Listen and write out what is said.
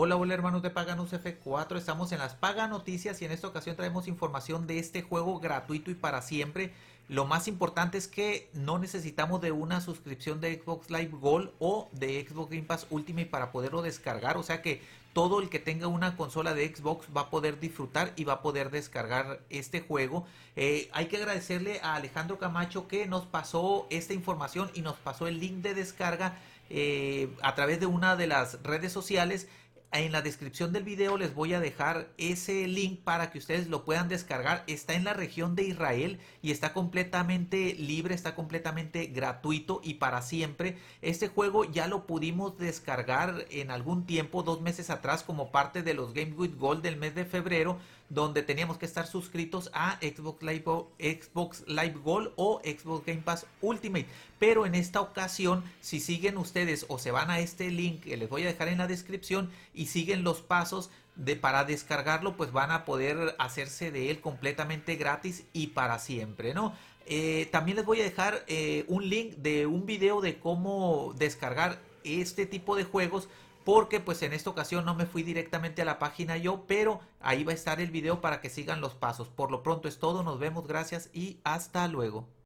Hola, hola hermanos de Paganus F4, estamos en las Paga Noticias y en esta ocasión traemos información de este juego gratuito y para siempre lo más importante es que no necesitamos de una suscripción de Xbox Live Gold o de Xbox Game Pass Ultimate para poderlo descargar. O sea que todo el que tenga una consola de Xbox va a poder disfrutar y va a poder descargar este juego. Eh, hay que agradecerle a Alejandro Camacho que nos pasó esta información y nos pasó el link de descarga eh, a través de una de las redes sociales en la descripción del video les voy a dejar ese link para que ustedes lo puedan descargar. Está en la región de Israel y está completamente completamente libre, está completamente gratuito y para siempre. Este juego ya lo pudimos descargar en algún tiempo, dos meses atrás, como parte de los Game With Gold del mes de febrero, donde teníamos que estar suscritos a Xbox Live, Xbox Live Gold o Xbox Game Pass Ultimate. Pero en esta ocasión, si siguen ustedes o se van a este link que les voy a dejar en la descripción y siguen los pasos, de, para descargarlo, pues van a poder hacerse de él completamente gratis y para siempre, ¿no? Eh, también les voy a dejar eh, un link de un video de cómo descargar este tipo de juegos porque pues en esta ocasión no me fui directamente a la página yo, pero ahí va a estar el video para que sigan los pasos. Por lo pronto es todo, nos vemos, gracias y hasta luego.